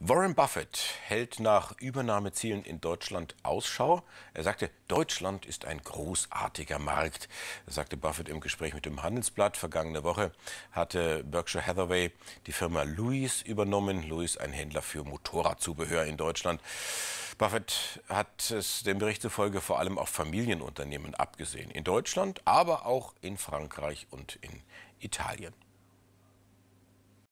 Warren Buffett hält nach Übernahmezielen in Deutschland Ausschau. Er sagte, Deutschland ist ein großartiger Markt, sagte Buffett im Gespräch mit dem Handelsblatt. Vergangene Woche hatte Berkshire Hathaway die Firma Louis übernommen. Louis, ein Händler für Motorradzubehör in Deutschland. Buffett hat es dem Bericht zufolge vor allem auf Familienunternehmen abgesehen. In Deutschland, aber auch in Frankreich und in Italien.